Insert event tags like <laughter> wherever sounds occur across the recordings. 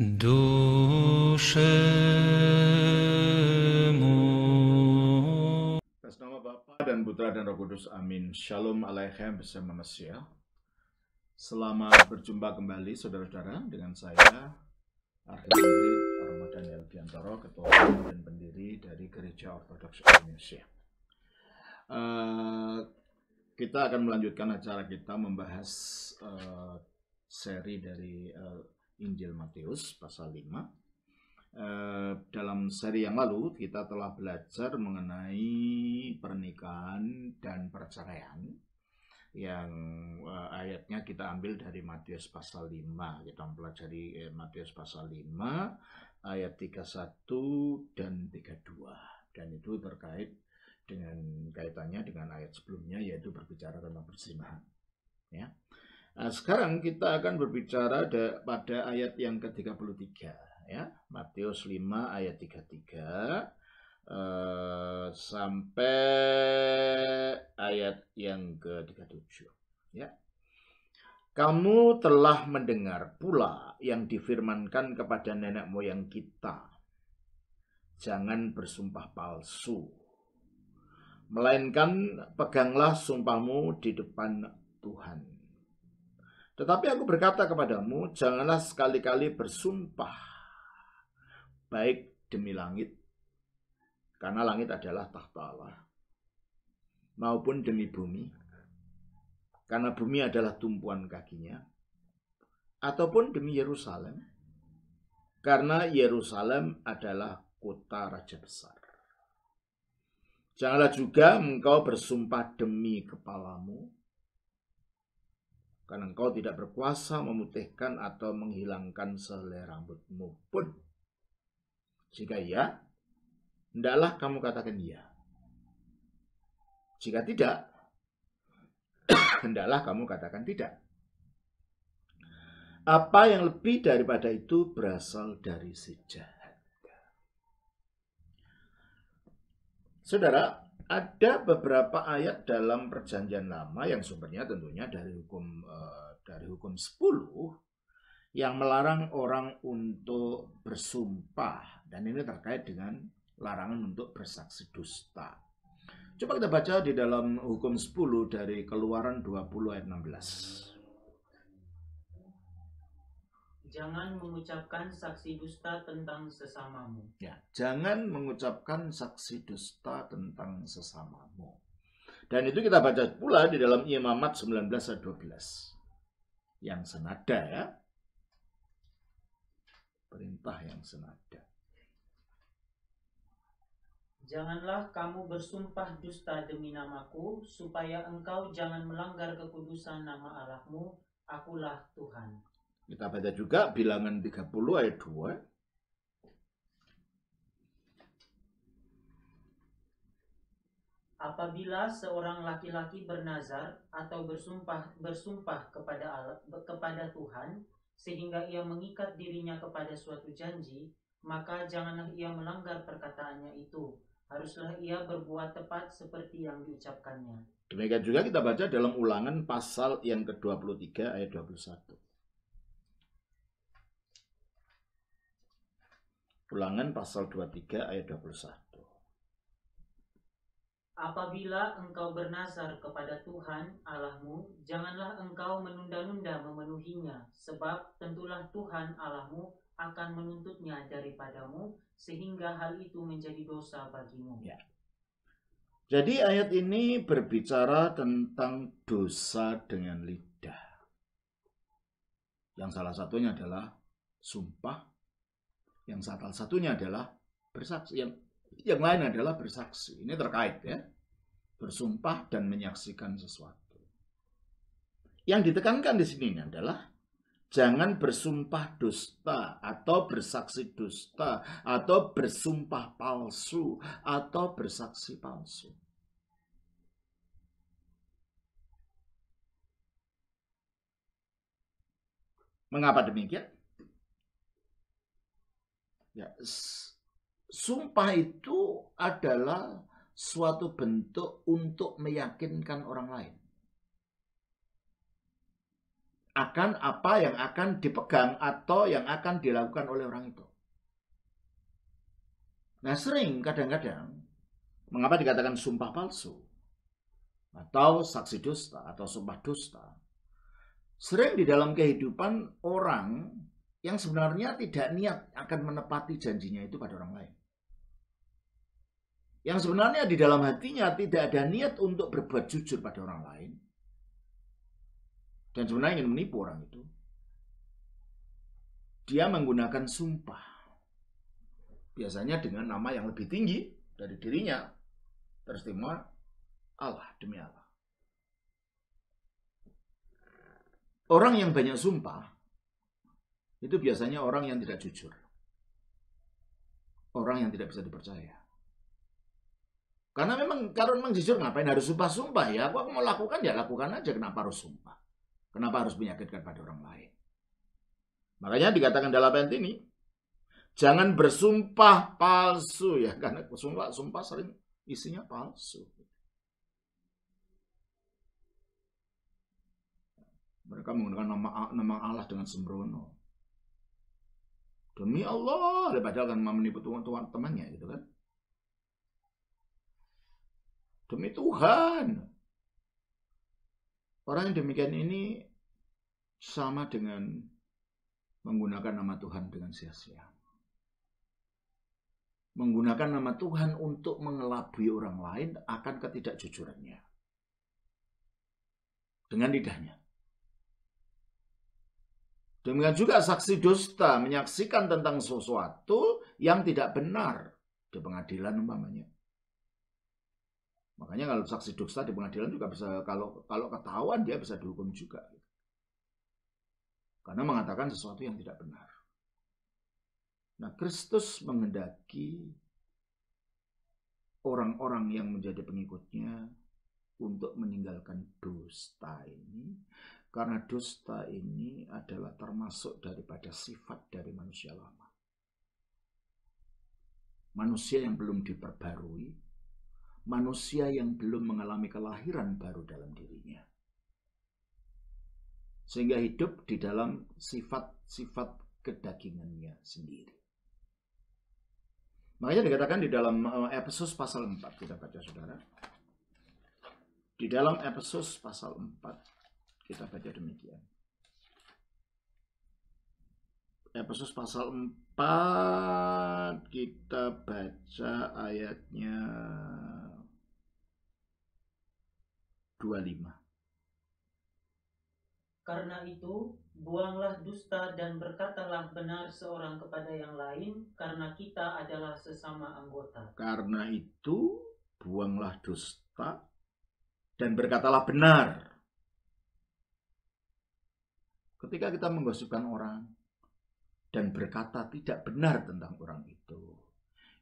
Dushemu. Atas nama Bapa dan Putra dan Roh Kudus, Amin. Shalom Aleichem bersama Mesia. Selamat berjumpa kembali saudara-saudara dengan saya Arhendri Arma Daniel Ketua dan Pendiri dari Gereja Ortodoks Indonesia. Uh, kita akan melanjutkan acara kita membahas uh, seri dari uh, Injil Matius pasal 5. Eh, dalam seri yang lalu kita telah belajar mengenai pernikahan dan perceraian yang eh, ayatnya kita ambil dari Matius pasal 5. Kita mempelajari eh, Matius pasal 5 ayat 31 dan 32 dan itu terkait dengan kaitannya dengan ayat sebelumnya yaitu berbicara tentang persinahan. Ya. Nah, sekarang kita akan berbicara pada ayat yang ke-33 ya. Matius 5 ayat 33 uh, eh, sampai ayat yang ke-37 ya. Kamu telah mendengar pula yang difirmankan kepada nenek moyang kita. Jangan bersumpah palsu. Melainkan peganglah sumpahmu di depan Tuhan tetapi aku berkata kepadamu, janganlah sekali-kali bersumpah, baik demi langit, karena langit adalah tahta Allah, maupun demi bumi, karena bumi adalah tumpuan kakinya, ataupun demi Yerusalem, karena Yerusalem adalah kota raja besar. Janganlah juga engkau bersumpah demi kepalamu, karena engkau tidak berkuasa memutihkan atau menghilangkan selai rambutmu pun. Jika iya, hendaklah kamu katakan iya. Jika tidak, <clears throat> hendaklah kamu katakan tidak. Apa yang lebih daripada itu berasal dari sejahat. Saudara, ada beberapa ayat dalam Perjanjian Lama yang sumbernya tentunya dari hukum eh, dari hukum 10 yang melarang orang untuk bersumpah dan ini terkait dengan larangan untuk bersaksi dusta. Coba kita baca di dalam hukum 10 dari Keluaran 20 ayat 16. Jangan mengucapkan saksi dusta tentang sesamamu. Ya, jangan mengucapkan saksi dusta tentang sesamamu. Dan itu kita baca pula di dalam Imamat 19 ayat 12. Yang senada ya. Perintah yang senada. Janganlah kamu bersumpah dusta demi namaku, supaya engkau jangan melanggar kekudusan nama Allahmu, akulah Tuhan. Kita baca juga bilangan 30 ayat 2. Apabila seorang laki-laki bernazar atau bersumpah bersumpah kepada Allah, kepada Tuhan sehingga ia mengikat dirinya kepada suatu janji, maka janganlah ia melanggar perkataannya itu. Haruslah ia berbuat tepat seperti yang diucapkannya. Demikian juga kita baca dalam ulangan pasal yang ke-23 ayat 21. Ulangan pasal 23 ayat 21. Apabila engkau bernasar kepada Tuhan Allahmu, janganlah engkau menunda-nunda memenuhinya, sebab tentulah Tuhan Allahmu akan menuntutnya daripadamu, sehingga hal itu menjadi dosa bagimu. Ya. Jadi ayat ini berbicara tentang dosa dengan lidah. Yang salah satunya adalah sumpah yang salah satunya adalah bersaksi yang yang lain adalah bersaksi ini terkait ya bersumpah dan menyaksikan sesuatu yang ditekankan di sini adalah jangan bersumpah dusta atau bersaksi dusta atau bersumpah palsu atau bersaksi palsu Mengapa demikian? Ya, sumpah itu adalah suatu bentuk untuk meyakinkan orang lain akan apa yang akan dipegang atau yang akan dilakukan oleh orang itu. Nah sering kadang-kadang mengapa dikatakan sumpah palsu atau saksi dusta atau sumpah dusta. Sering di dalam kehidupan orang yang sebenarnya tidak niat akan menepati janjinya itu pada orang lain. Yang sebenarnya di dalam hatinya tidak ada niat untuk berbuat jujur pada orang lain. Dan sebenarnya ingin menipu orang itu. Dia menggunakan sumpah. Biasanya dengan nama yang lebih tinggi dari dirinya. Terima Allah demi Allah. Orang yang banyak sumpah itu biasanya orang yang tidak jujur. Orang yang tidak bisa dipercaya. Karena memang kalau memang jujur ngapain harus sumpah-sumpah ya. Aku, aku mau lakukan ya lakukan aja. Kenapa harus sumpah? Kenapa harus menyakitkan pada orang lain? Makanya dikatakan dalam ayat ini, jangan bersumpah palsu ya <laughs> karena sumpah sumpah sering isinya palsu. Mereka menggunakan nama nama Allah dengan sembrono. Demi Allah, padahal kan menipu tuan tuan temannya gitu kan. Demi Tuhan. Orang yang demikian ini sama dengan menggunakan nama Tuhan dengan sia-sia. Menggunakan nama Tuhan untuk mengelabui orang lain akan ketidakjujurannya. Dengan lidahnya. Demikian juga saksi dusta menyaksikan tentang sesuatu yang tidak benar di pengadilan umpamanya. Makanya kalau saksi dusta di pengadilan juga bisa kalau kalau ketahuan dia bisa dihukum juga. Karena mengatakan sesuatu yang tidak benar. Nah, Kristus menghendaki orang-orang yang menjadi pengikutnya untuk meninggalkan dusta ini karena dusta ini adalah termasuk daripada sifat dari manusia lama. Manusia yang belum diperbarui, manusia yang belum mengalami kelahiran baru dalam dirinya. Sehingga hidup di dalam sifat-sifat kedagingannya sendiri. Makanya dikatakan di dalam eh, Efesus pasal 4, kita baca saudara. Di dalam Efesus pasal 4, kita baca demikian. Efesus pasal 4 kita baca ayatnya 25. Karena itu, buanglah dusta dan berkatalah benar seorang kepada yang lain, karena kita adalah sesama anggota. Karena itu, buanglah dusta dan berkatalah benar Ketika kita menggosipkan orang dan berkata tidak benar tentang orang itu,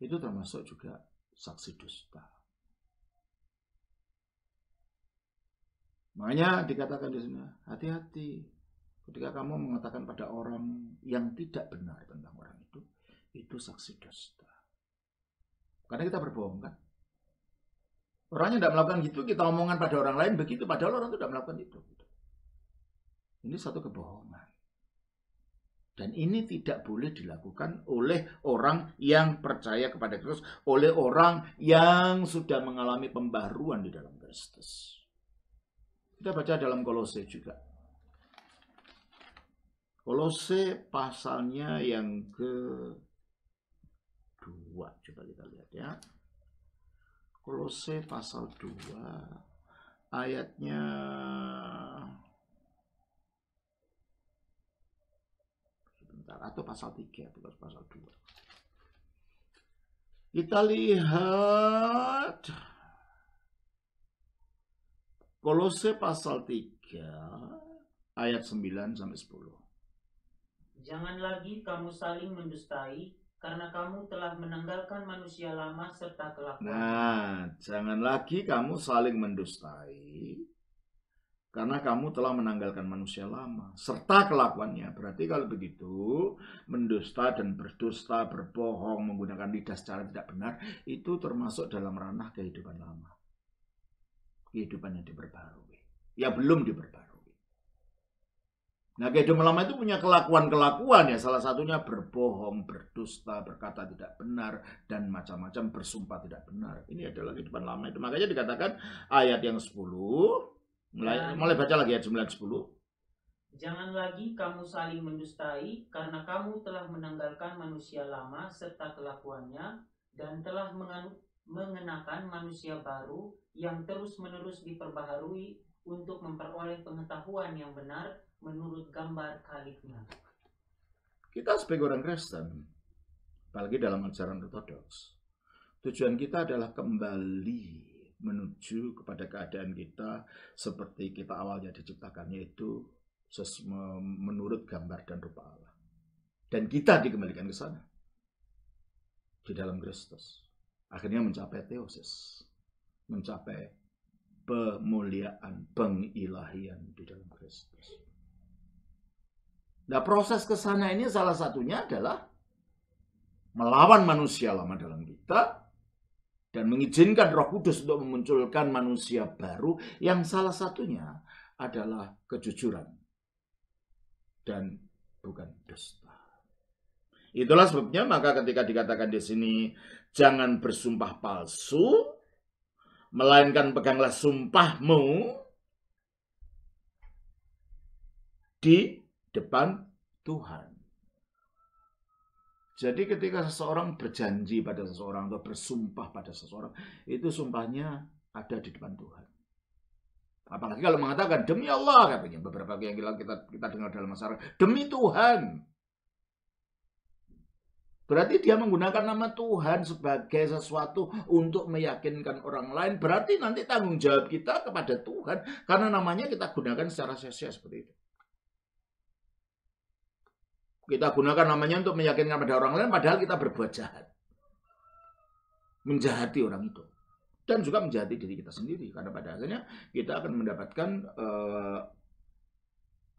itu termasuk juga saksi dusta. Makanya dikatakan di sini, hati-hati ketika kamu mengatakan pada orang yang tidak benar tentang orang itu, itu saksi dusta. Karena kita berbohong kan? Orangnya tidak melakukan gitu, kita omongan pada orang lain begitu, padahal orang itu tidak melakukan itu. Gitu. Ini satu kebohongan. Dan ini tidak boleh dilakukan oleh orang yang percaya kepada Kristus, oleh orang yang sudah mengalami pembaruan di dalam Kristus. Kita baca dalam Kolose juga. Kolose pasalnya yang ke dua coba kita lihat ya. Kolose pasal 2 ayatnya sebentar atau pasal 3 bukan pasal 2 kita lihat Kolose pasal 3 ayat 9 sampai 10 Jangan lagi kamu saling mendustai karena kamu telah menanggalkan manusia lama serta kelakuan. Nah, jangan lagi kamu saling mendustai karena kamu telah menanggalkan manusia lama serta kelakuannya. Berarti kalau begitu, mendusta dan berdusta, berbohong, menggunakan lidah secara tidak benar, itu termasuk dalam ranah kehidupan lama. Kehidupan yang diperbarui. Ya belum diperbarui. Nah kehidupan lama itu punya kelakuan-kelakuan ya. Salah satunya berbohong, berdusta, berkata tidak benar, dan macam-macam bersumpah tidak benar. Ini adalah kehidupan lama itu. Makanya dikatakan ayat yang 10, Mulai, Dan, mulai baca lagi ayat 9 10. Jangan lagi kamu saling mendustai karena kamu telah menanggalkan manusia lama serta kelakuannya dan telah mengenakan manusia baru yang terus-menerus diperbaharui untuk memperoleh pengetahuan yang benar menurut gambar kalifnya. Kita sebagai orang Kristen, apalagi dalam ajaran Ortodoks, tujuan kita adalah kembali menuju kepada keadaan kita seperti kita awalnya diciptakannya itu menurut gambar dan rupa Allah. Dan kita dikembalikan ke sana. Di dalam Kristus. Akhirnya mencapai teosis. Mencapai pemuliaan, pengilahian di dalam Kristus. Nah proses ke sana ini salah satunya adalah melawan manusia lama dalam kita dan mengizinkan Roh Kudus untuk memunculkan manusia baru yang salah satunya adalah kejujuran dan bukan dusta. Itulah sebabnya maka ketika dikatakan di sini jangan bersumpah palsu melainkan peganglah sumpahmu di depan Tuhan. Jadi ketika seseorang berjanji pada seseorang atau bersumpah pada seseorang, itu sumpahnya ada di depan Tuhan. Apalagi kalau mengatakan demi Allah katanya beberapa yang kita kita dengar dalam masyarakat demi Tuhan. Berarti dia menggunakan nama Tuhan sebagai sesuatu untuk meyakinkan orang lain. Berarti nanti tanggung jawab kita kepada Tuhan karena namanya kita gunakan secara sia-sia seperti itu. Kita gunakan namanya untuk meyakinkan pada orang lain padahal kita berbuat jahat. Menjahati orang itu. Dan juga menjahati diri kita sendiri. Karena pada akhirnya kita akan mendapatkan uh,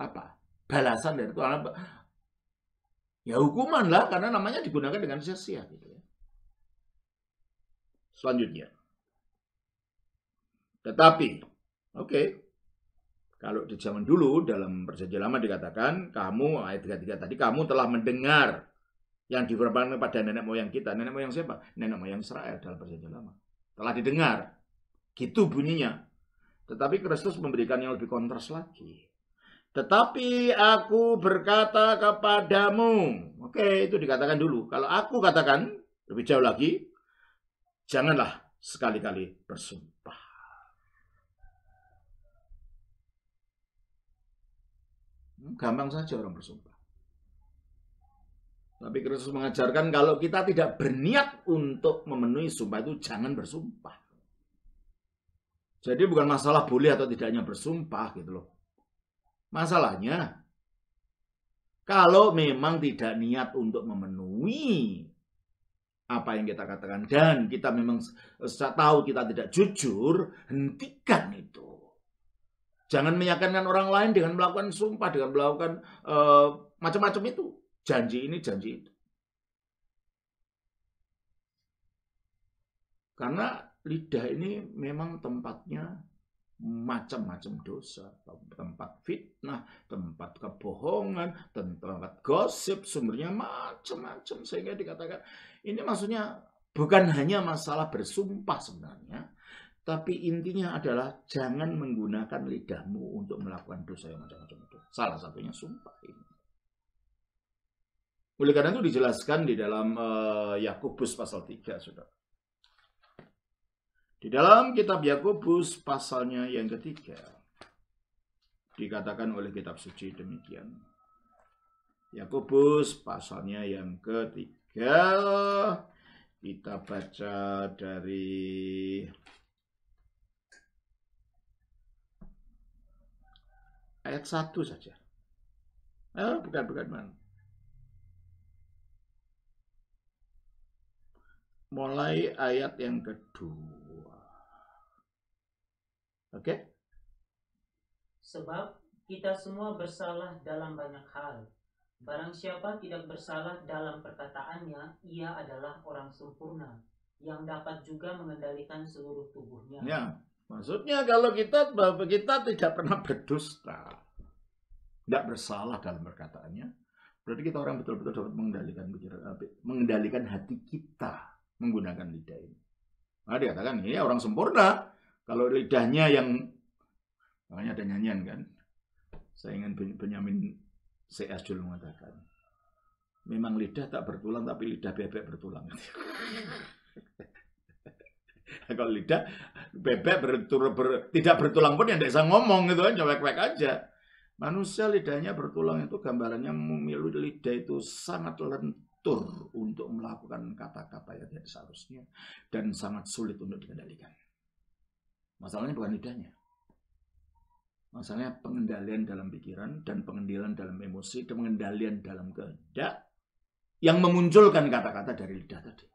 apa balasan dari Tuhan. Ya hukuman lah karena namanya digunakan dengan sia-sia. Gitu ya. Selanjutnya. Tetapi, oke, okay, kalau di zaman dulu dalam perjanjian lama dikatakan kamu ayat 33 tadi kamu telah mendengar yang diperbankan kepada nenek moyang kita. Nenek moyang siapa? Nenek moyang Israel dalam perjanjian lama. Telah didengar. Gitu bunyinya. Tetapi Kristus memberikan yang lebih kontras lagi. Tetapi aku berkata kepadamu. Oke, itu dikatakan dulu. Kalau aku katakan, lebih jauh lagi, janganlah sekali-kali bersumpah. gampang saja orang bersumpah. Tapi Kristus mengajarkan kalau kita tidak berniat untuk memenuhi sumpah itu jangan bersumpah. Jadi bukan masalah boleh atau tidaknya bersumpah gitu loh. Masalahnya kalau memang tidak niat untuk memenuhi apa yang kita katakan dan kita memang tahu kita tidak jujur, hentikan itu. Jangan meyakinkan orang lain dengan melakukan sumpah, dengan melakukan uh, macam-macam itu. Janji ini, janji itu. Karena lidah ini memang tempatnya macam-macam dosa, tempat fitnah, tempat kebohongan, tempat gosip, sumbernya macam-macam. Sehingga dikatakan ini maksudnya bukan hanya masalah bersumpah sebenarnya, tapi intinya adalah jangan menggunakan lidahmu untuk melakukan dosa yang macam-macam itu. Salah satunya sumpah ini. Oleh karena itu dijelaskan di dalam uh, Yakobus pasal 3, sudah. Di dalam kitab Yakobus pasalnya yang ketiga dikatakan oleh kitab suci demikian. Yakobus pasalnya yang ketiga kita baca dari Ayat 1 saja. Eh, bukan, bukan, bukan. Mulai ayat yang kedua. Oke? Okay? Sebab kita semua bersalah dalam banyak hal. Barang siapa tidak bersalah dalam perkataannya, ia adalah orang sempurna yang dapat juga mengendalikan seluruh tubuhnya. Ya. Maksudnya kalau kita bahwa kita tidak pernah berdusta, tidak bersalah dalam perkataannya, berarti kita orang betul-betul dapat mengendalikan eh, mengendalikan hati kita menggunakan lidah ini. Nah, katakan, ini orang sempurna kalau lidahnya yang makanya ada nyanyian kan. Saya ingin Benyamin CS dulu mengatakan, memang lidah tak bertulang tapi lidah bebek bertulang. <laughs> <laughs> <laughs> kalau lidah bebek bertur, ber, tidak bertulang pun yang tidak bisa ngomong gitu kan nyewek-wek aja manusia lidahnya bertulang itu gambarannya memilu lidah itu sangat lentur untuk melakukan kata-kata yang tidak seharusnya dan sangat sulit untuk dikendalikan masalahnya bukan lidahnya masalahnya pengendalian dalam pikiran dan pengendalian dalam emosi dan pengendalian dalam kehendak yang memunculkan kata-kata dari lidah tadi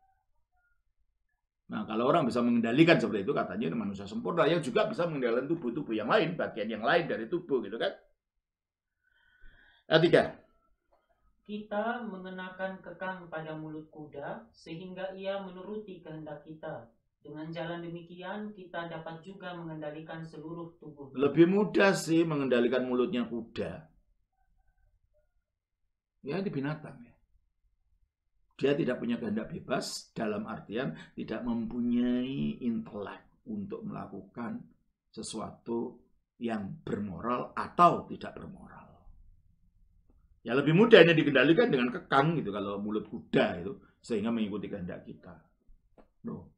Nah, kalau orang bisa mengendalikan seperti itu, katanya itu manusia sempurna yang juga bisa mengendalikan tubuh-tubuh yang lain, bagian yang lain dari tubuh, gitu kan? Nah, tiga. Kita mengenakan kekang pada mulut kuda sehingga ia menuruti kehendak kita. Dengan jalan demikian, kita dapat juga mengendalikan seluruh tubuh. Lebih mudah sih mengendalikan mulutnya kuda. Ya, di binatang ya. Dia tidak punya kehendak bebas dalam artian tidak mempunyai intelek untuk melakukan sesuatu yang bermoral atau tidak bermoral. Ya lebih mudah ini dikendalikan dengan kekang gitu kalau mulut kuda itu sehingga mengikuti kehendak kita. No.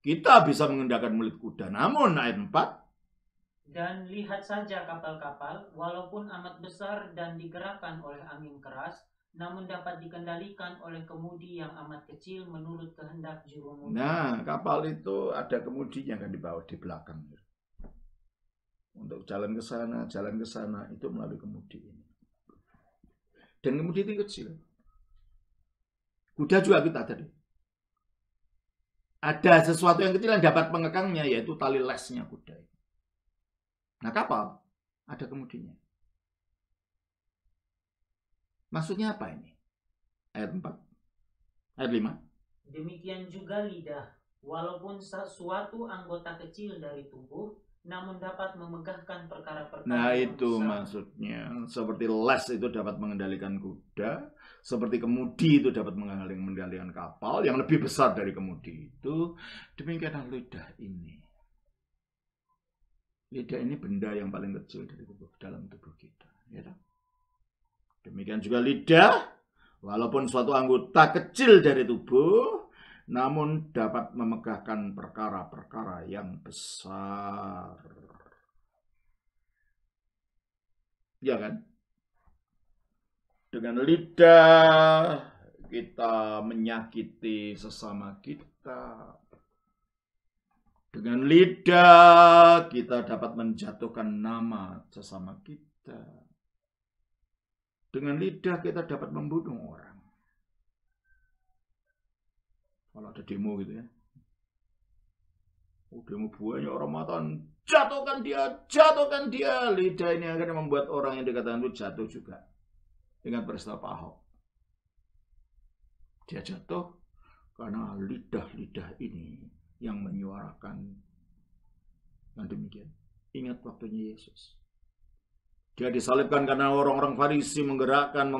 Kita bisa mengendalikan mulut kuda. Namun ayat 4 dan lihat saja kapal-kapal walaupun amat besar dan digerakkan oleh angin keras namun dapat dikendalikan oleh kemudi yang amat kecil menurut kehendak juru mudi. Nah, kapal itu ada kemudinya kan di bawah di belakang. Untuk jalan ke sana, jalan ke sana itu melalui kemudi ini. Dan kemudi itu kecil. Kuda juga kita tadi. Ada sesuatu yang kecil yang dapat mengekangnya yaitu tali lesnya kuda. Nah kapal ada kemudinya. Maksudnya apa ini? Ayat 4. Ayat 5. Demikian juga lidah, walaupun sesuatu anggota kecil dari tubuh, namun dapat memegahkan perkara-perkara. Nah, itu besar. maksudnya. Seperti les itu dapat mengendalikan kuda, seperti kemudi itu dapat mengendalikan kapal yang lebih besar dari kemudi itu. Demikianlah lidah ini. Lidah ini benda yang paling kecil dari tubuh dalam tubuh kita, ya Demikian juga lidah, walaupun suatu anggota kecil dari tubuh, namun dapat memegahkan perkara-perkara yang besar. Ya kan? Dengan lidah kita menyakiti sesama kita. Dengan lidah kita dapat menjatuhkan nama sesama kita dengan lidah kita dapat membunuh orang. Kalau ada demo gitu ya. Oh, demo buahnya orang matan. Jatuhkan dia, jatuhkan dia. Lidah ini akan membuat orang yang dikatakan itu jatuh juga. Dengan peristiwa pahok. Dia jatuh karena lidah-lidah ini yang menyuarakan Dan demikian. Ingat waktunya Yesus. Dia disalibkan karena orang-orang Farisi menggerakkan,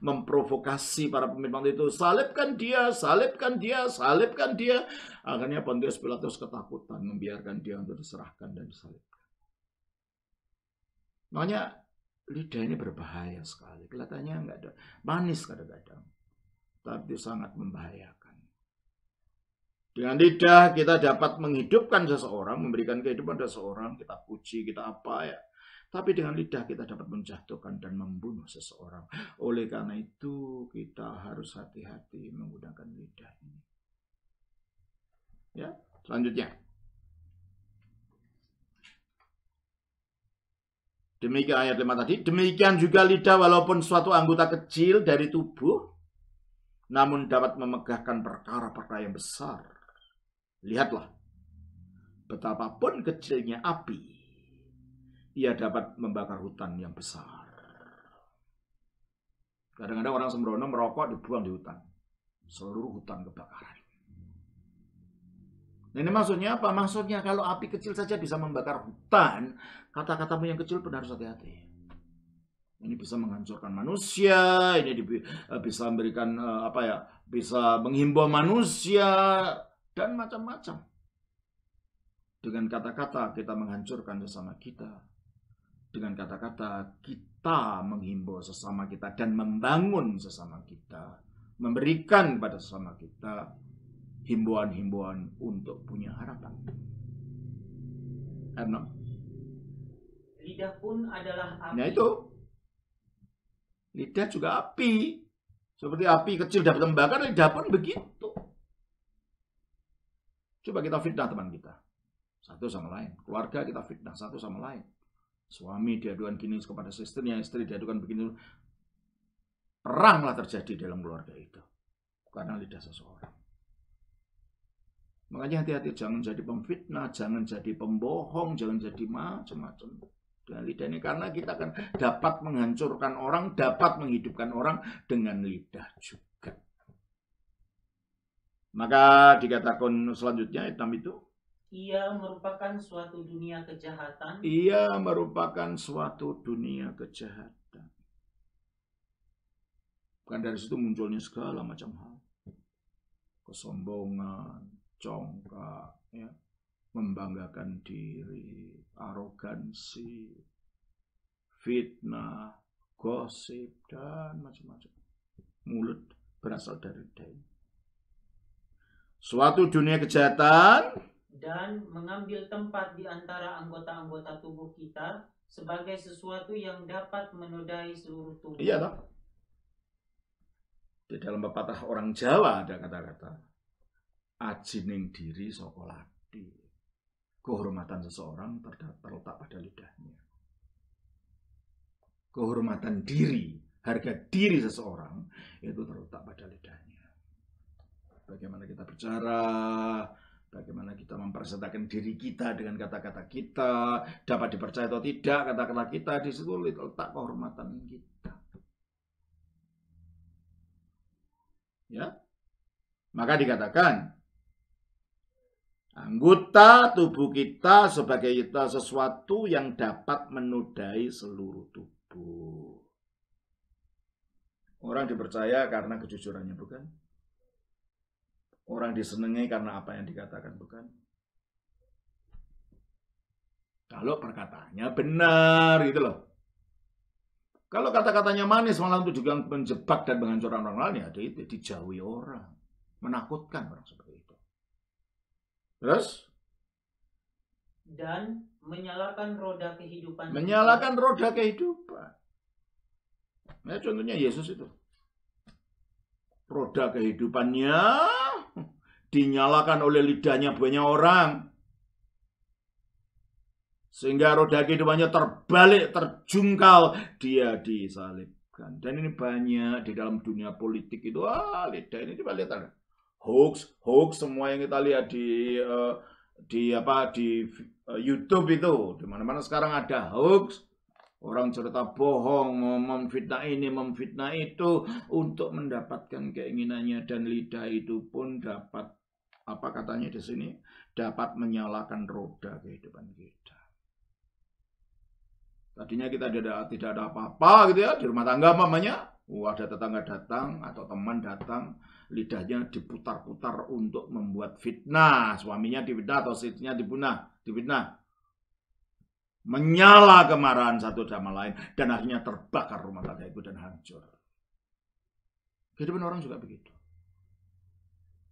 memprovokasi para pemimpin waktu itu. Salibkan dia, salibkan dia, salibkan dia. Akhirnya Pontius Pilatus ketakutan membiarkan dia untuk diserahkan dan disalibkan. Makanya lidah ini berbahaya sekali. Kelihatannya nggak ada manis kadang-kadang, tapi sangat membahayakan. Dengan lidah kita dapat menghidupkan seseorang, memberikan kehidupan seseorang, kita puji, kita apa ya, tapi dengan lidah kita dapat menjatuhkan dan membunuh seseorang. Oleh karena itu kita harus hati-hati menggunakan lidah ini. Ya, selanjutnya. Demikian ayat lima tadi. Demikian juga lidah walaupun suatu anggota kecil dari tubuh. Namun dapat memegahkan perkara-perkara yang besar. Lihatlah. Betapapun kecilnya api ia dapat membakar hutan yang besar. Kadang-kadang orang sembrono merokok dibuang di hutan. Seluruh hutan kebakaran. Nah, ini maksudnya apa? Maksudnya kalau api kecil saja bisa membakar hutan, kata-katamu yang kecil pun harus hati-hati. Ini bisa menghancurkan manusia, ini eh, bisa memberikan eh, apa ya? Bisa menghimbau manusia dan macam-macam. Dengan kata-kata kita menghancurkan sesama kita, dengan kata-kata kita menghimbau sesama kita dan membangun sesama kita, memberikan pada sesama kita himbauan-himbauan untuk punya harapan. Erno. Lidah pun adalah api. Nah itu. Lidah juga api. Seperti api kecil dapat membakar, lidah pun begitu. Coba kita fitnah teman kita. Satu sama lain. Keluarga kita fitnah satu sama lain Suami diadukan gini kepada istrinya, istri diadukan begini. Peranglah terjadi dalam keluarga itu. Karena lidah seseorang. Makanya hati-hati, jangan jadi pemfitnah, jangan jadi pembohong, jangan jadi macam-macam. Dengan lidah ini, karena kita akan dapat menghancurkan orang, dapat menghidupkan orang dengan lidah juga. Maka dikatakan selanjutnya, hitam itu ia merupakan suatu dunia kejahatan. Ia merupakan suatu dunia kejahatan. Bukan dari situ munculnya segala macam hal. Kesombongan, congkak, ya, membanggakan diri, arogansi, fitnah, gosip, dan macam-macam. Mulut berasal dari daya. Suatu dunia kejahatan dan mengambil tempat di antara anggota-anggota tubuh kita sebagai sesuatu yang dapat menodai seluruh tubuh. Iya toh? Di dalam pepatah orang Jawa ada kata-kata ajining diri sokolati. Kehormatan seseorang terletak pada lidahnya. Kehormatan diri, harga diri seseorang itu terletak pada lidahnya. Bagaimana kita bicara, Bagaimana kita mempresentasikan diri kita dengan kata-kata kita, dapat dipercaya atau tidak kata-kata kita di situ letak kehormatan kita. Ya. Maka dikatakan anggota tubuh kita sebagai kita sesuatu yang dapat menudai seluruh tubuh. Orang dipercaya karena kejujurannya, bukan? Orang disenengi karena apa yang dikatakan, bukan? Kalau perkataannya benar, gitu loh. Kalau kata-katanya manis malah itu juga menjebak dan menghancurkan orang lain, ya itu dijauhi orang. Menakutkan orang seperti itu. Terus? Dan menyalakan roda kehidupan. Menyalakan roda kehidupan. Nah, contohnya Yesus itu roda kehidupannya dinyalakan oleh lidahnya banyak orang. Sehingga roda kehidupannya terbalik, terjungkal. Dia disalibkan. Dan ini banyak di dalam dunia politik itu. Ah, lidah ini dibalik. Hoax, hoax semua yang kita lihat di uh, di apa di uh, YouTube itu. Dimana-mana sekarang ada hoax. Orang cerita bohong, oh, memfitnah ini, memfitnah itu untuk mendapatkan keinginannya dan lidah itu pun dapat apa katanya di sini dapat menyalakan roda kehidupan kita. Tadinya kita tidak tidak ada apa-apa gitu ya di rumah tangga mamanya, wah oh, ada tetangga datang atau teman datang, lidahnya diputar-putar untuk membuat fitnah, suaminya difitnah atau istrinya dibunuh, difitnah menyala kemarahan satu sama lain dan akhirnya terbakar rumah tangga itu dan hancur. Kehidupan orang juga begitu.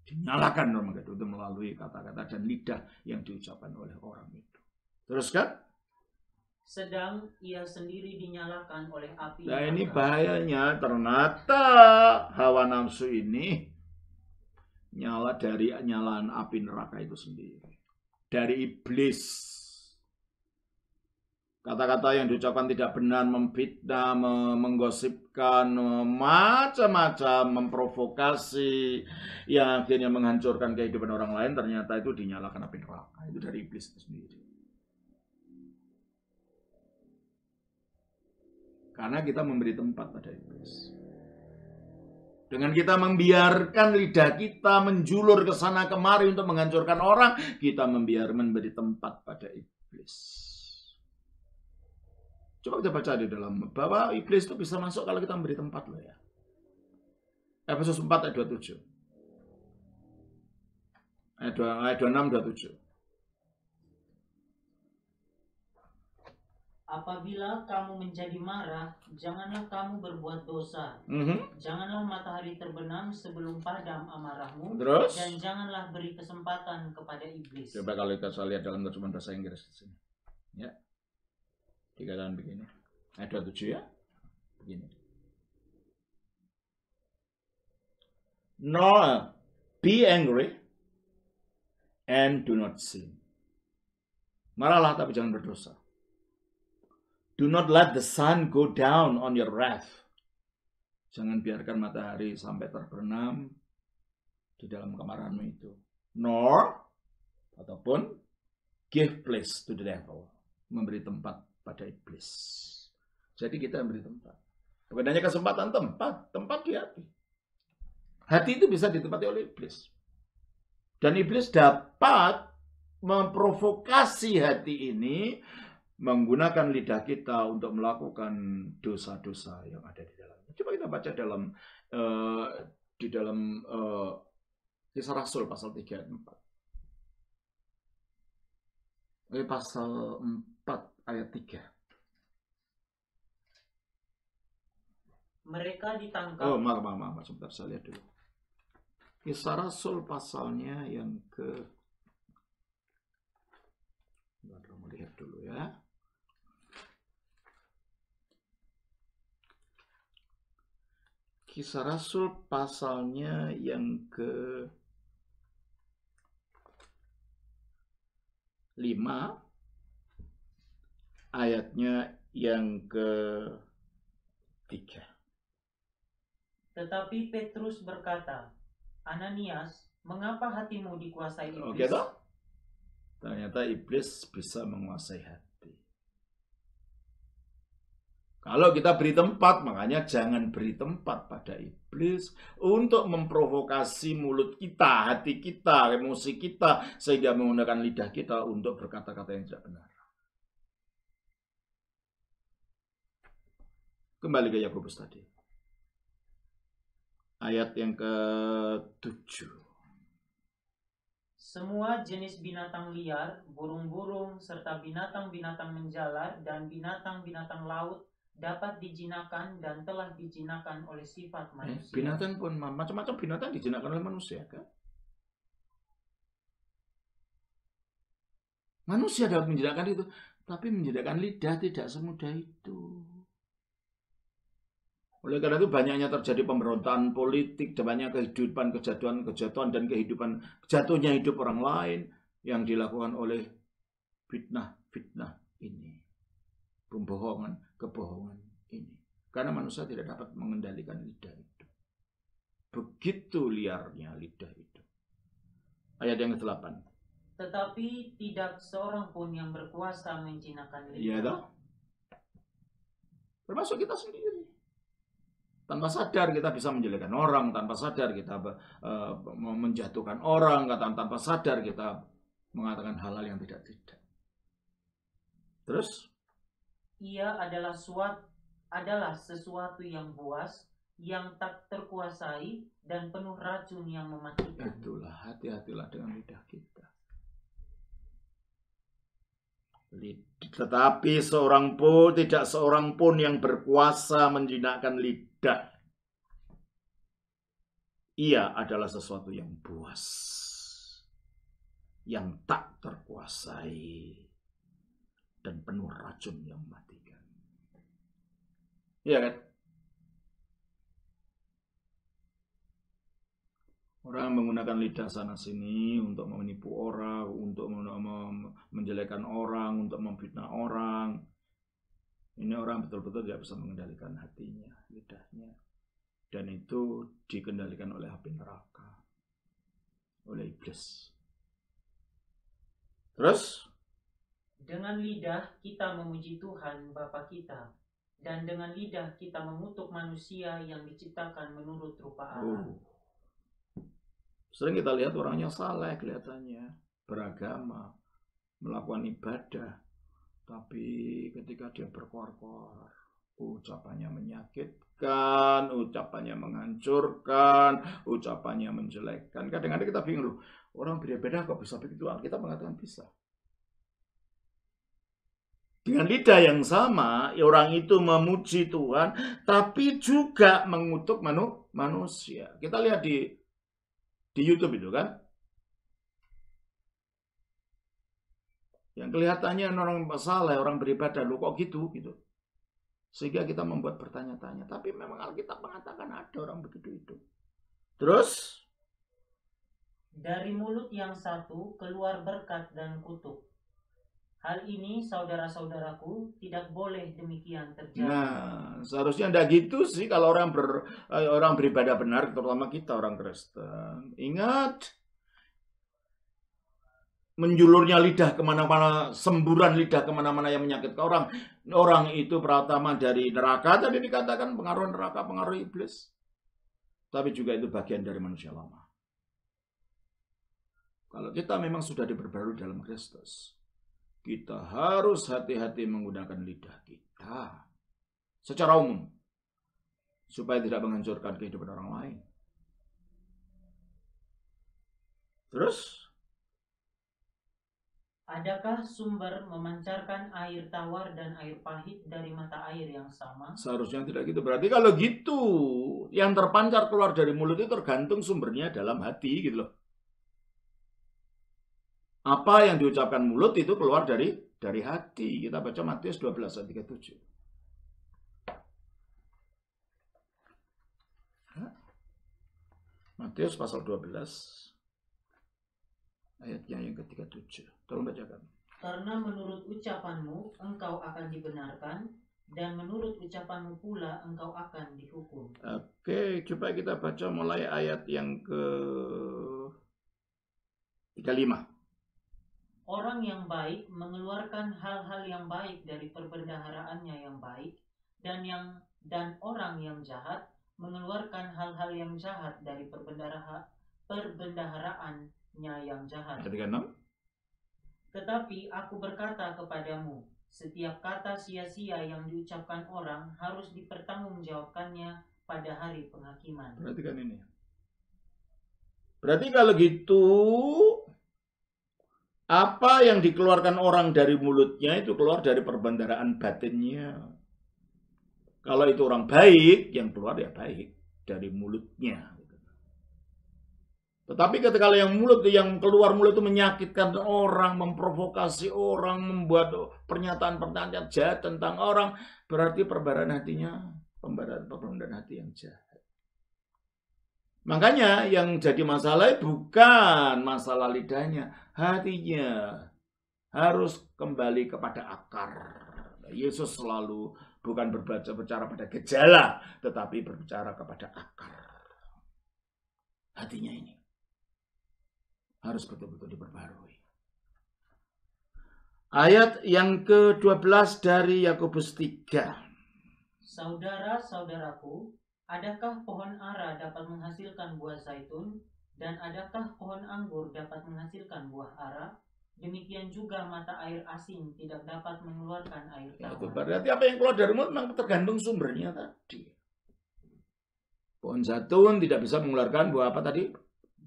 Dinyalakan rumah tangga itu melalui kata-kata dan lidah yang diucapkan oleh orang itu. Teruskan? sedang ia sendiri dinyalakan oleh api. Nah ini bahayanya ternyata hawa nafsu ini nyala dari nyalaan api neraka itu sendiri. Dari iblis kata-kata yang diucapkan tidak benar, memfitnah, menggosipkan, macam-macam, memprovokasi, yang akhirnya menghancurkan kehidupan orang lain, ternyata itu dinyalakan api neraka. Itu dari iblis itu sendiri. Karena kita memberi tempat pada iblis. Dengan kita membiarkan lidah kita menjulur ke sana kemari untuk menghancurkan orang, kita membiarkan memberi tempat pada iblis. Coba kita baca di dalam bahwa iblis itu bisa masuk kalau kita memberi tempat loh ya. Efesus 4 ayat 27. Ayat 2, ayat 26 27. Apabila kamu menjadi marah, janganlah kamu berbuat dosa. Mm-hmm. Janganlah matahari terbenam sebelum padam amarahmu. Terus? Dan janganlah beri kesempatan kepada iblis. Coba kalau kita lihat dalam terjemahan bahasa Inggris di sini. Ya dikatakan begini ayat 27 ya begini nor be angry and do not sin marahlah tapi jangan berdosa do not let the sun go down on your wrath jangan biarkan matahari sampai terbenam di dalam kemarahanmu itu nor ataupun give place to the devil memberi tempat pada iblis. Jadi kita yang beri tempat. Bukan hanya kesempatan tempat, tempat di hati. Hati itu bisa ditempati oleh iblis. Dan iblis dapat memprovokasi hati ini menggunakan lidah kita untuk melakukan dosa-dosa yang ada di dalamnya. Coba kita baca dalam uh, di dalam uh, Kisah Rasul pasal 3 ayat 4. Eh, pasal 4 ayat 3. Mereka ditangkap. Oh, maaf, maaf, maaf. Sebentar, saya lihat dulu. Kisah Rasul pasalnya yang ke... Bentar, mau lihat dulu ya. Kisah Rasul pasalnya yang ke 5 ayatnya yang ke tiga. Tetapi Petrus berkata, Ananias, mengapa hatimu dikuasai iblis? Oke Ternyata iblis bisa menguasai hati. Kalau kita beri tempat, makanya jangan beri tempat pada iblis untuk memprovokasi mulut kita, hati kita, emosi kita, sehingga menggunakan lidah kita untuk berkata-kata yang tidak benar. Kembali ke Yakobus tadi. Ayat yang ke-7. Semua jenis binatang liar, burung-burung, serta binatang-binatang menjalar dan binatang-binatang laut dapat dijinakan dan telah dijinakan oleh sifat eh, manusia. Eh, binatang pun macam-macam binatang dijinakan oleh manusia kan? Manusia dapat menjadikan itu, tapi menjadikan lidah tidak semudah itu. Oleh karena itu banyaknya terjadi pemberontakan politik, banyak kehidupan, kejatuhan, kejatuhan dan kehidupan jatuhnya hidup orang lain yang dilakukan oleh fitnah-fitnah ini. Pembohongan, kebohongan ini. Karena manusia tidak dapat mengendalikan lidah itu. Begitu liarnya lidah itu. Ayat yang ke-8. Tetapi tidak seorang pun yang berkuasa mencinakan lidah. Iya dong Termasuk kita sendiri tanpa sadar kita bisa menjelekan orang, tanpa sadar kita uh, menjatuhkan orang, kata tanpa sadar kita mengatakan halal yang tidak-tidak. Terus? Ia adalah suat, adalah sesuatu yang buas, yang tak terkuasai, dan penuh racun yang mematikan. Itulah, hati-hatilah dengan lidah kita. Tetapi seorang pun, tidak seorang pun yang berkuasa menjinakkan lidah dan ia adalah sesuatu yang buas, yang tak terkuasai, dan penuh racun yang mematikan. Iya kan? Orang menggunakan lidah sana-sini untuk menipu orang, untuk menjelekan orang, untuk memfitnah orang, ini orang betul-betul tidak bisa mengendalikan hatinya, lidahnya. Dan itu dikendalikan oleh api neraka, oleh iblis. Terus? Dengan lidah kita memuji Tuhan Bapa kita, dan dengan lidah kita mengutuk manusia yang diciptakan menurut rupa Allah. Oh. Sering kita lihat orangnya saleh kelihatannya, beragama, melakukan ibadah, tapi ketika dia berkor-kor, ucapannya menyakitkan, ucapannya menghancurkan, ucapannya menjelekkan. Kadang-kadang kita bingung loh, orang beda-beda kok bisa begitu? Kita mengatakan bisa. Dengan lidah yang sama, ya orang itu memuji Tuhan, tapi juga mengutuk manu manusia. Kita lihat di di YouTube itu kan, yang kelihatannya orang masalah, orang beribadah, lu kok gitu gitu. Sehingga kita membuat bertanya-tanya, tapi memang Alkitab mengatakan ada orang begitu itu. Terus dari mulut yang satu keluar berkat dan kutuk. Hal ini saudara-saudaraku tidak boleh demikian terjadi. Nah, seharusnya tidak gitu sih kalau orang ber, eh, orang beribadah benar, terutama kita orang Kristen. Ingat, menjulurnya lidah kemana-mana, semburan lidah kemana-mana yang menyakitkan orang. Orang itu pertama dari neraka, tadi dikatakan pengaruh neraka, pengaruh iblis. Tapi juga itu bagian dari manusia lama. Kalau kita memang sudah diperbarui dalam Kristus, kita harus hati-hati menggunakan lidah kita secara umum supaya tidak menghancurkan kehidupan orang lain. Terus Adakah sumber memancarkan air tawar dan air pahit dari mata air yang sama? Seharusnya tidak gitu. Berarti kalau gitu, yang terpancar keluar dari mulut itu tergantung sumbernya dalam hati gitu loh. Apa yang diucapkan mulut itu keluar dari dari hati. Kita baca Matius 12 ayat 37. Matius pasal 12 ayatnya yang ke-37. Tolong bacakan. Karena menurut ucapanmu engkau akan dibenarkan dan menurut ucapanmu pula engkau akan dihukum. Oke, coba kita baca mulai ayat yang ke 35. Orang yang baik mengeluarkan hal-hal yang baik dari perbendaharaannya yang baik dan yang dan orang yang jahat mengeluarkan hal-hal yang jahat dari perbendaharaan nya yang jahat. Ketika enam. Tetapi aku berkata kepadamu, setiap kata sia-sia yang diucapkan orang harus dipertanggungjawabkannya pada hari penghakiman. Perhatikan ini. Berarti kalau gitu apa yang dikeluarkan orang dari mulutnya itu keluar dari perbendaraan batinnya. Kalau itu orang baik, yang keluar ya baik dari mulutnya. Tetapi ketika yang mulut yang keluar mulut itu menyakitkan orang, memprovokasi orang, membuat pernyataan-pernyataan jahat tentang orang, berarti perbaran hatinya, pembaran hati yang jahat. Makanya yang jadi masalah bukan masalah lidahnya, hatinya harus kembali kepada akar. Yesus selalu bukan berbaca-bicara pada gejala, tetapi berbicara kepada akar. Hatinya ini harus betul-betul diperbarui. Ayat yang ke-12 dari Yakobus 3. Saudara-saudaraku, adakah pohon ara dapat menghasilkan buah zaitun dan adakah pohon anggur dapat menghasilkan buah ara? Demikian juga mata air asin tidak dapat mengeluarkan air tawar. Ya, itu berarti apa yang keluar dari mulut memang tergantung sumbernya tadi. Pohon zaitun tidak bisa mengeluarkan buah apa tadi?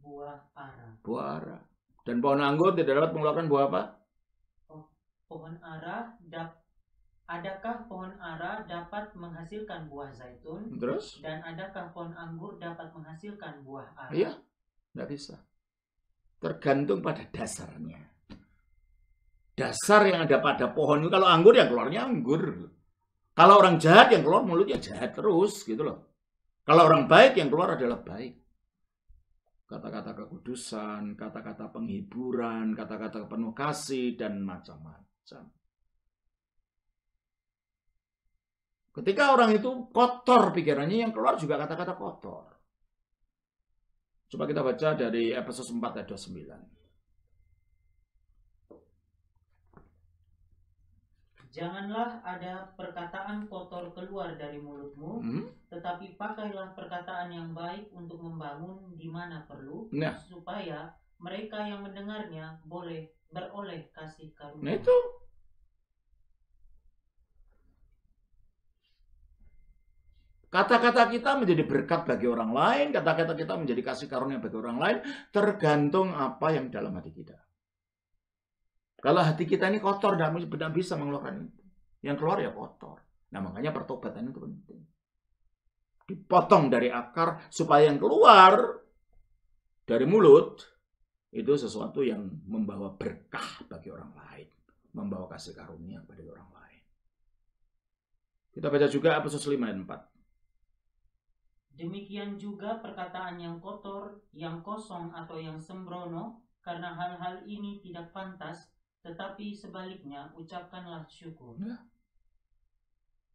Buah ara buah ara. Dan pohon anggur tidak dapat mengeluarkan buah apa? Oh, pohon ara dap Adakah pohon ara dapat menghasilkan buah zaitun? Terus? Dan adakah pohon anggur dapat menghasilkan buah ara? Iya, nggak bisa. Tergantung pada dasarnya. Dasar yang ada pada pohon itu kalau anggur yang keluarnya anggur. Kalau orang jahat yang keluar mulutnya jahat terus gitu loh. Kalau orang baik yang keluar adalah baik kata-kata kekudusan, kata-kata penghiburan, kata-kata penuh kasih, dan macam-macam. Ketika orang itu kotor pikirannya, yang keluar juga kata-kata kotor. Coba kita baca dari Efesus 4 ayat 29. Janganlah ada perkataan kotor keluar dari mulutmu, hmm? tetapi pakailah perkataan yang baik untuk membangun di mana perlu, nah. supaya mereka yang mendengarnya boleh beroleh kasih karunia. Nah itu. Kata-kata kita menjadi berkat bagi orang lain, kata-kata kita menjadi kasih karunia bagi orang lain, tergantung apa yang dalam hati kita. Kalau hati kita ini kotor, tidak bisa mengeluarkan itu. Yang keluar ya kotor. Nah makanya pertobatan itu penting. Dipotong dari akar supaya yang keluar dari mulut itu sesuatu yang membawa berkah bagi orang lain. Membawa kasih karunia kepada orang lain. Kita baca juga Apusus 5 dan 4. Demikian juga perkataan yang kotor, yang kosong atau yang sembrono, karena hal-hal ini tidak pantas tetapi sebaliknya, ucapkanlah syukur. Nah,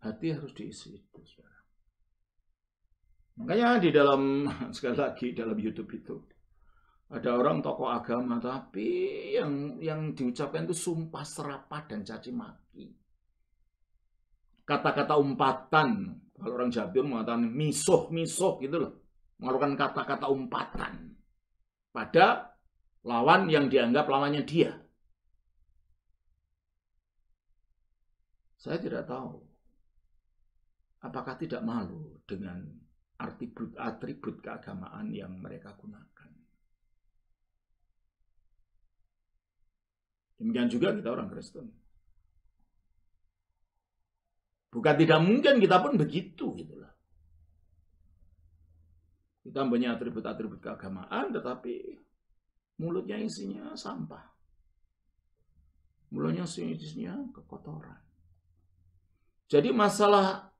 hati harus diisi itu, saudara. Makanya di dalam, <laughs> sekali lagi, dalam YouTube itu, ada orang tokoh agama, tapi yang yang diucapkan itu sumpah serapah dan caci maki. Kata-kata umpatan, kalau orang Jabir mengatakan misuh-misuh gitu loh. Mengeluarkan kata-kata umpatan pada lawan yang dianggap lawannya dia. Saya tidak tahu apakah tidak malu dengan atribut-atribut keagamaan yang mereka gunakan. Demikian juga kita orang Kristen. Bukan tidak mungkin kita pun begitu gitulah. Kita punya atribut-atribut keagamaan tetapi mulutnya isinya sampah. Mulutnya isinya kekotoran. Jadi masalah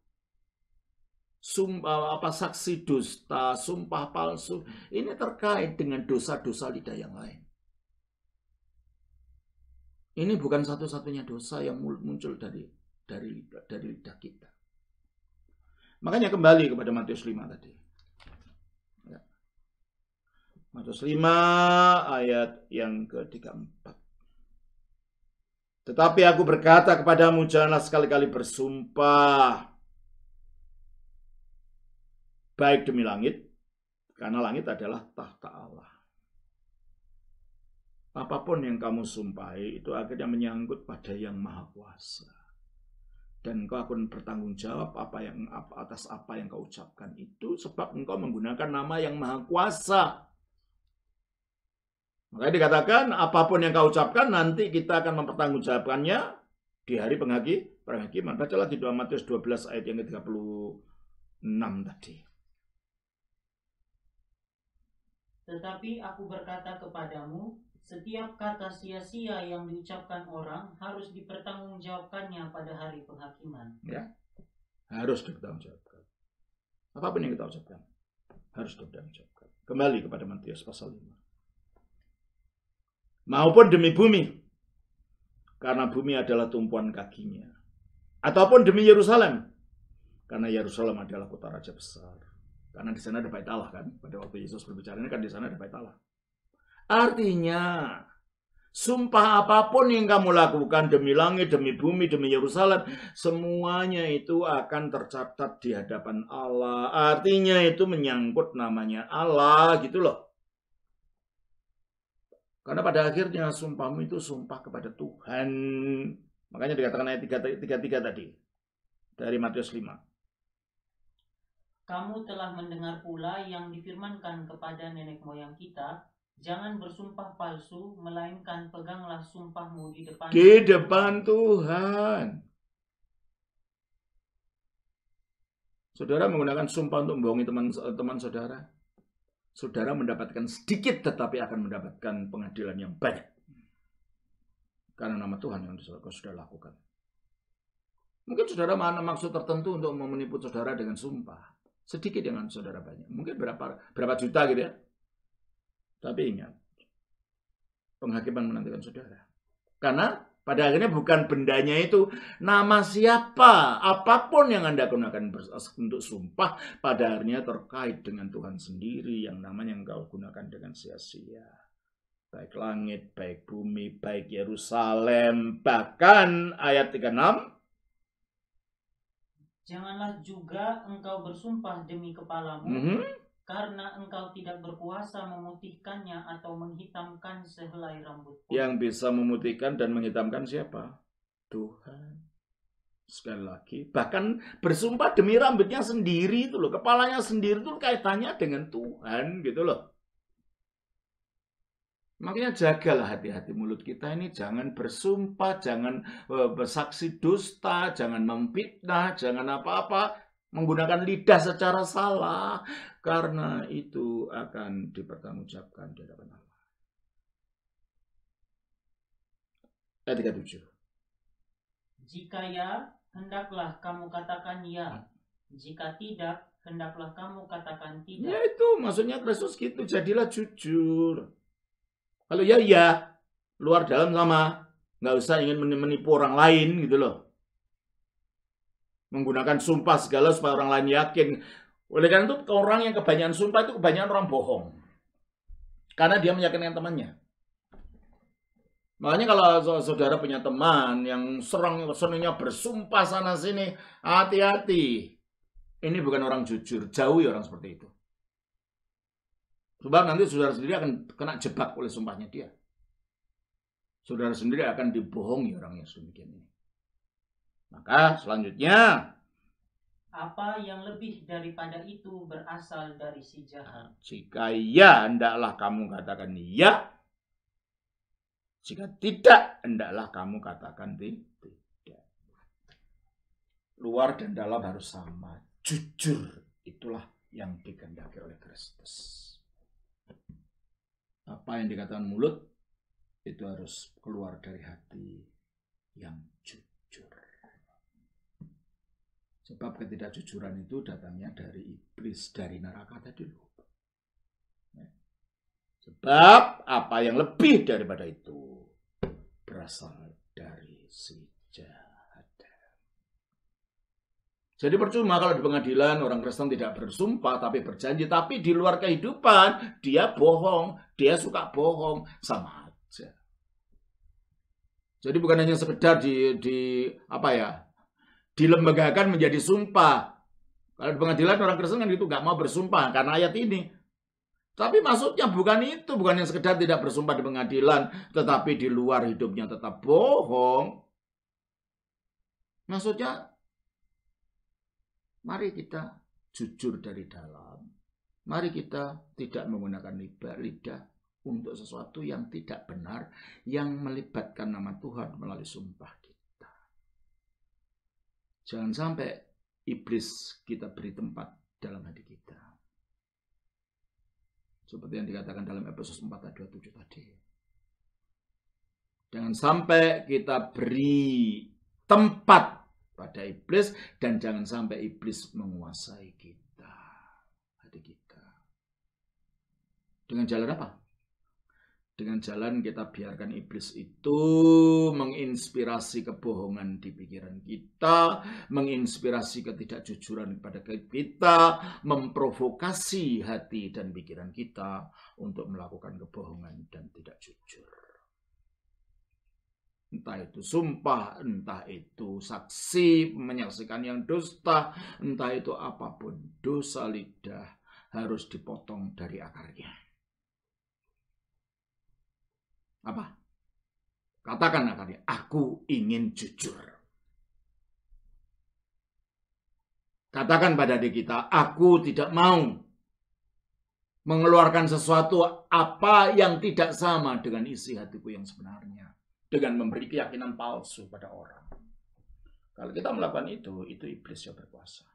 sumpah eh, apa saksi dusta, sumpah palsu ini terkait dengan dosa-dosa lidah yang lain. Ini bukan satu-satunya dosa yang muncul dari dari lidah, dari lidah kita. Makanya kembali kepada Matius 5 tadi. Ya. Matius 5 ayat yang ke-34. Tetapi aku berkata kepadamu, janganlah sekali-kali bersumpah. Baik demi langit, karena langit adalah tahta Allah. Apapun yang kamu sumpahi, itu akhirnya menyangkut pada yang maha kuasa. Dan kau akan bertanggung jawab apa yang atas apa yang kau ucapkan itu sebab engkau menggunakan nama yang maha kuasa Makanya dikatakan apapun yang kau ucapkan nanti kita akan mempertanggungjawabkannya di hari penghaki, penghakiman. Bacalah di 2 Matius 12 ayat yang ke-36 tadi. Tetapi aku berkata kepadamu, setiap kata sia-sia yang diucapkan orang harus dipertanggungjawabkannya pada hari penghakiman. Ya, harus dipertanggungjawabkan. Apapun yang kita ucapkan, harus dipertanggungjawabkan. Kembali kepada Matius pasal 5 maupun demi bumi karena bumi adalah tumpuan kakinya ataupun demi Yerusalem karena Yerusalem adalah kota raja besar karena di sana ada bait Allah kan pada waktu Yesus berbicara ini kan di sana ada bait Allah artinya Sumpah apapun yang kamu lakukan demi langit, demi bumi, demi Yerusalem, semuanya itu akan tercatat di hadapan Allah. Artinya itu menyangkut namanya Allah gitu loh. Karena pada akhirnya sumpahmu itu sumpah kepada Tuhan. Makanya dikatakan ayat 33 tadi. Dari Matius 5. Kamu telah mendengar pula yang difirmankan kepada nenek moyang kita, jangan bersumpah palsu, melainkan peganglah sumpahmu di depan di depan Tuhan. Saudara menggunakan sumpah untuk membohongi teman teman saudara saudara mendapatkan sedikit tetapi akan mendapatkan pengadilan yang banyak. Karena nama Tuhan yang saudara lakukan. Mungkin saudara mana maksud tertentu untuk menipu saudara dengan sumpah. Sedikit dengan saudara banyak. Mungkin berapa berapa juta gitu ya. Tapi ingat, penghakiman menantikan saudara. Karena pada akhirnya bukan bendanya itu nama siapa, apapun yang Anda gunakan untuk sumpah, pada akhirnya terkait dengan Tuhan sendiri yang namanya engkau gunakan dengan sia-sia. Baik langit, baik bumi, baik Yerusalem, bahkan ayat 36. Janganlah juga engkau bersumpah demi kepalamu, mm -hmm karena engkau tidak berkuasa memutihkannya atau menghitamkan sehelai rambut. Yang bisa memutihkan dan menghitamkan siapa? Tuhan. Sekali lagi, bahkan bersumpah demi rambutnya sendiri itu loh, kepalanya sendiri itu kaitannya dengan Tuhan gitu loh. Makanya jagalah hati-hati mulut kita ini jangan bersumpah, jangan eh, bersaksi dusta, jangan memfitnah, jangan apa-apa menggunakan lidah secara salah karena itu akan dipertanggungjawabkan di hadapan Allah. Ayat 37. Jika ya, hendaklah kamu katakan ya. Jika tidak, hendaklah kamu katakan tidak. Ya itu maksudnya Kristus gitu, jadilah jujur. Kalau ya ya, luar dalam sama. Nggak usah ingin menipu orang lain gitu loh menggunakan sumpah segala supaya orang lain yakin. Oleh karena itu orang yang kebanyakan sumpah itu kebanyakan orang bohong. Karena dia meyakinkan temannya. Makanya kalau saudara punya teman yang serang seninya bersumpah sana sini, hati-hati. Ini bukan orang jujur, jauhi orang seperti itu. Sebab nanti saudara sendiri akan kena jebak oleh sumpahnya dia. Saudara sendiri akan dibohongi orang yang sedemikian ini. Maka selanjutnya apa yang lebih daripada itu berasal dari si jahat. Nah, jika iya, hendaklah kamu katakan iya. Jika tidak, hendaklah kamu katakan tidak. Luar dan dalam harus sama. Jujur, itulah yang dikendaki oleh Kristus. Apa yang dikatakan mulut, itu harus keluar dari hati yang jujur. Sebab ketidakjujuran itu datangnya dari iblis, dari neraka tadi ya. Sebab apa yang lebih daripada itu berasal dari si jahat. Jadi percuma kalau di pengadilan orang Kristen tidak bersumpah tapi berjanji. Tapi di luar kehidupan dia bohong, dia suka bohong sama aja. Jadi bukan hanya sekedar di, di apa ya dilembagakan menjadi sumpah. Kalau di pengadilan orang Kristen kan itu nggak mau bersumpah karena ayat ini. Tapi maksudnya bukan itu, bukan yang sekedar tidak bersumpah di pengadilan, tetapi di luar hidupnya tetap bohong. Maksudnya, mari kita jujur dari dalam. Mari kita tidak menggunakan lidah untuk sesuatu yang tidak benar, yang melibatkan nama Tuhan melalui sumpah Jangan sampai iblis kita beri tempat dalam hati kita. Seperti yang dikatakan dalam Efesus 4 ayat 27 tadi. Jangan sampai kita beri tempat pada iblis dan jangan sampai iblis menguasai kita, hati kita. Dengan jalan apa? Dengan jalan kita biarkan iblis itu menginspirasi kebohongan di pikiran kita, menginspirasi ketidakjujuran kepada kita, memprovokasi hati dan pikiran kita untuk melakukan kebohongan dan tidak jujur. Entah itu sumpah, entah itu saksi, menyaksikan yang dusta, entah itu apapun, dosa lidah harus dipotong dari akarnya. Apa? Katakanlah tadi, aku ingin jujur. Katakan pada diri kita, aku tidak mau mengeluarkan sesuatu apa yang tidak sama dengan isi hatiku yang sebenarnya. Dengan memberi keyakinan palsu pada orang. Kalau kita melakukan itu, itu iblis yang berkuasa.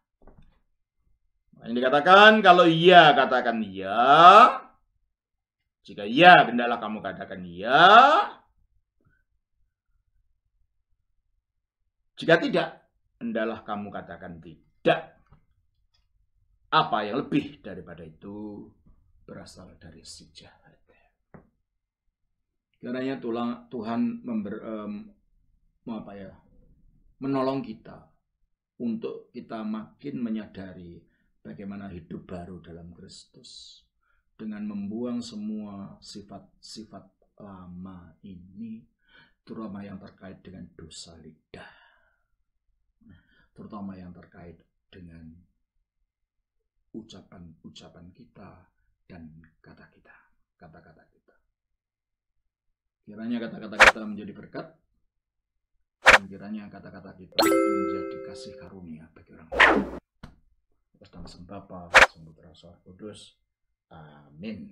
ini dikatakan, kalau iya, katakan iya. Jika ya, hendaklah kamu katakan ya. Jika tidak, hendaklah kamu katakan tidak. Apa yang lebih daripada itu berasal dari si jahat. Kiranya tulang Tuhan member, um, apa ya, menolong kita untuk kita makin menyadari bagaimana hidup baru dalam Kristus dengan membuang semua sifat-sifat lama ini, terutama yang terkait dengan dosa lidah, nah, terutama yang terkait dengan ucapan-ucapan kita dan kata kita, kata-kata kita. Kiranya kata-kata kita menjadi berkat, dan kiranya kata-kata kita menjadi kasih karunia bagi orang lain. Atas nama Sang Bapa, Sang Putra, Kudus, Amén.